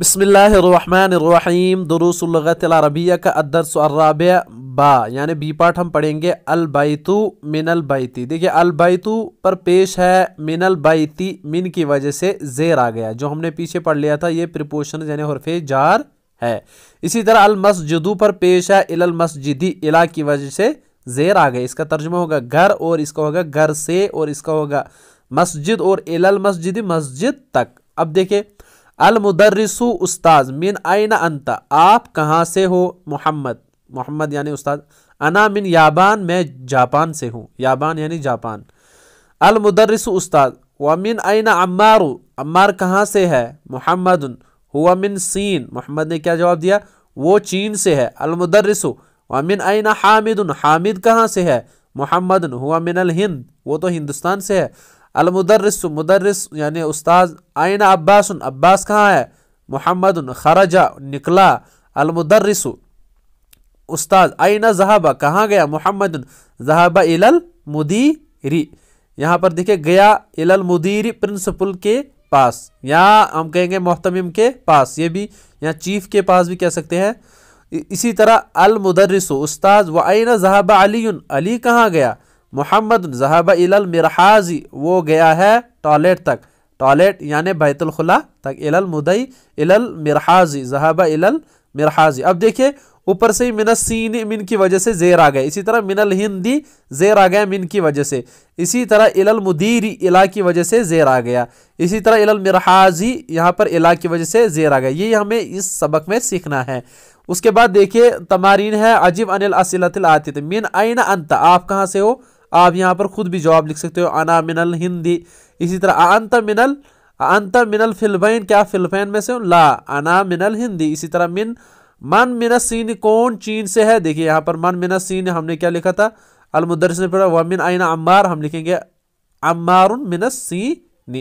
بسم اللہ الرحمن الرحیم دروس اللغت العربیہ کا الدرس الرابع با یعنی بی پارٹ ہم پڑھیں گے البیتو من البیتی دیکھیے البیتو پر پیش ہے من البیتی من کی وجہ سے زیر آ گیا جو ہم نے پیچھے پڑھ لیا تھا یہ پریپوشن یعنی حرف جار ہے اسی طرح المسجدو پر پیش ہے ال المسجدی اللہ کی وجہ سے زیر آ گیا اس کا ترجمہ ہوگا گھر اور اس کا ہوگا گھر سے اور اس کا ہوگا مسجد اور ال المسجدی مسجد تک اب دیکھیں المدرس استاذ من آئین انت آپ کہاں سے ہو محمد محمد یعنی استاد انا من یابان میں جاپان سے ہوں یابان یعنی جاپان المدرس استاد من آئین عمار عمار کہاں سے ہے محمد ہوا من سین محمد نے کیا جواب دیا وہ چین سے ہے و من آئین حامد حامد کہاں سے ہے محمد ہوا من الہند وہ تو ہندوستان سے ہے المدرس مدرس یعنی استاذ آئین عباس عباس کہاں ہے محمد الخرجہ نکلا المدرس رسو استاذ آئینہ زہابہ کہاں گیا محمد الظہبہ ایل المدیری یہاں پر دیکھیں گیا ایل المدیر پرنسپل کے پاس یا ہم کہیں گے محتمم کے پاس یہ بھی یا چیف کے پاس بھی کہہ سکتے ہیں اسی طرح المدرس استاذ و آئین صہابہ علی علی کہاں گیا محمد ذہب الا المرحاجی وہ گیا ہے ٹوائلٹ تک ٹوائلٹ یعنی بیت الخلا تک الل مدئی مرحاجی زہاب ال المرحاجی اب دیکھیے اوپر سے من سین من کی وجہ سے زیر آ گئے اسی طرح من الہندی زیر آ گیا من کی وجہ سے اسی طرح ال المدیری الا کی وجہ سے زیر آ گیا اسی طرح ال المرحاضی یہاں پر الا کی وجہ سے زیر آ گیا یہ ہمیں اس سبق میں سیکھنا ہے اس کے بعد دیکھیے تمارین ہے عجیب انل اسلطل العاطت من عین انت آپ کہاں سے ہو آپ یہاں پر خود بھی جواب لکھ سکتے ہو انا من الہندی اسی طرح انت انت من من ال الفلبین کیا فلبین میں سے ہوں لا انا من الہندی اسی طرح من من من السین کون چین سے ہے دیکھیے یہاں پر من من السین ہم نے کیا لکھا تھا المدرس نے پڑھا ومن آئین عمار ہم لکھیں گے عمار من السین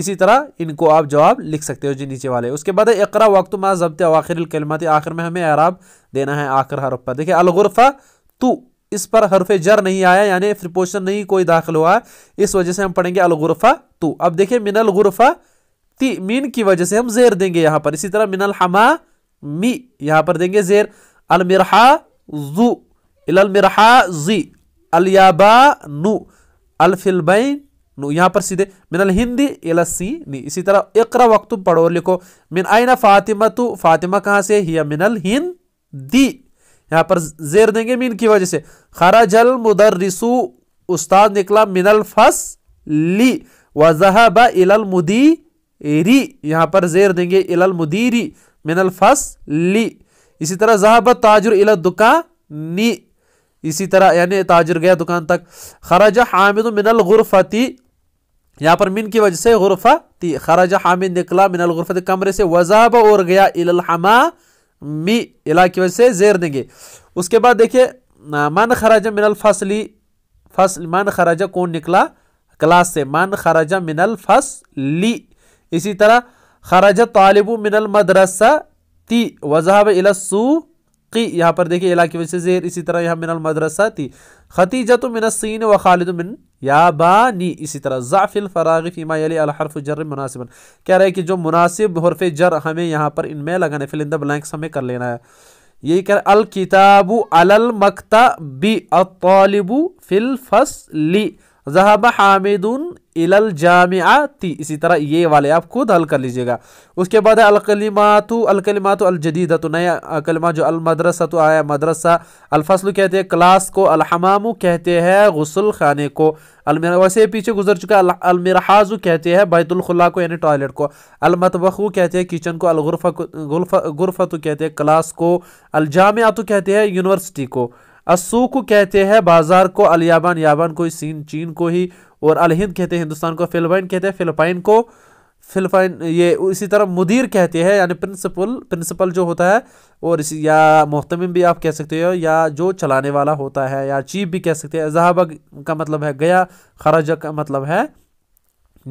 اسی طرح ان کو آپ جواب لکھ سکتے ہو جی نیچے والے اس کے بعد اقرا وقت ما ضبط آخر الکلمات آخر میں ہمیں اعراب دینا ہے آخر حرف پر دیکھیں الغرفہ تو اس پر حرف جر نہیں آیا یعنی پریپوزیشن نہیں کوئی داخل ہوا اس وجہ سے ہم پڑھیں گے الغرفہ تو اب دیکھیں من الغرفہ تی مین کی وجہ سے ہم زیر دیں گے یہاں پر اسی طرح من الحما می یہاں پر دیں گے زیر المرحا زو المرحا زی الیابا نو الفلبین نو یہاں پر سیدھے من الہندی الاسی نی اسی طرح اقرا وقت پڑھو لکھو من آئینہ فاطمہ تو فاطمہ کہاں سے ہی من الہندی یہاں پر زیر دیں گے مین کی وجہ سے خراج استاد نکلا من الفس لی الى المدیری یہاں پر زیر دیں گے المدیری تاجر الى دکان اسی طرح یعنی تاجر گیا دکان تک خراج حامد من الغرفتی یہاں پر من کی وجہ سے غرفہ تی خراج حامد نکلا من الغرفتی کمرے سے وضحب اور گیا الی الحما می وجہ سے زیر دیں گے اس کے بعد دیکھیے مان خراجہ من الفصلی فصل مان خراجہ کون نکلا کلاس سے مان خراجہ من الفصلی اسی طرح خراجہ طالب من المدرسہ تی وضحب الاسو حقی یہاں پر دیکھیں الہ کی وجہ سے زیر اسی طرح یہاں من المدرسہ تھی ختیجت من السین و خالد من یابانی اسی طرح ضعف الفراغ فی ما یلی الحرف جر مناسبا کہہ رہے کہ جو مناسب حرف جر ہمیں یہاں پر ان میں لگانے فل اندہ بلانکس ہمیں کر لینا ہے یہی کہہ رہے الکتاب علی المکتب الطالب فی الفصلی ذہب حامد الجامعاتی اسی طرح یہ والے آپ خود حل کر لیجئے گا اس کے بعد ہے الکلیمات و الکلیمات الجدید تو نیا کلمہ جو المدرسہ تو آیا مدرسہ الفصل کہتے ہیں کلاس کو الحمام کہتے ہیں غسل خانے کو المیر ویسے پیچھے گزر چکا المرحاز کہتے ہیں بیت الخلاء کو یعنی ٹوائلٹ کو المطبخ کہتے ہیں کچن کو الغرفہ غرفہ کہتے ہیں کلاس کو الجامعتو کہتے ہیں یونیورسٹی کو اصو کو کہتے ہیں بازار کو الیابان یابان کو سین چین کو ہی اور الہند کہتے ہیں ہندوستان کو فلپائن کہتے ہیں فلپائن کو فلپائن یہ اسی طرح مدیر کہتے ہیں یعنی پرنسپل پرنسپل جو ہوتا ہے اور اسی یا محتمم بھی آپ کہہ سکتے ہو یا جو چلانے والا ہوتا ہے یا چیف بھی کہہ سکتے ہیں اظہب کا مطلب ہے گیا خرج کا مطلب ہے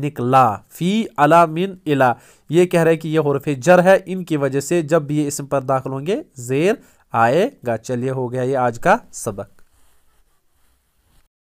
نکلا فی علا من الا یہ کہہ رہے کہ یہ حرف جر ہے ان کی وجہ سے جب بھی یہ اسم پر داخل ہوں گے زیر آئے گا چلیے ہو گیا یہ آج کا سبق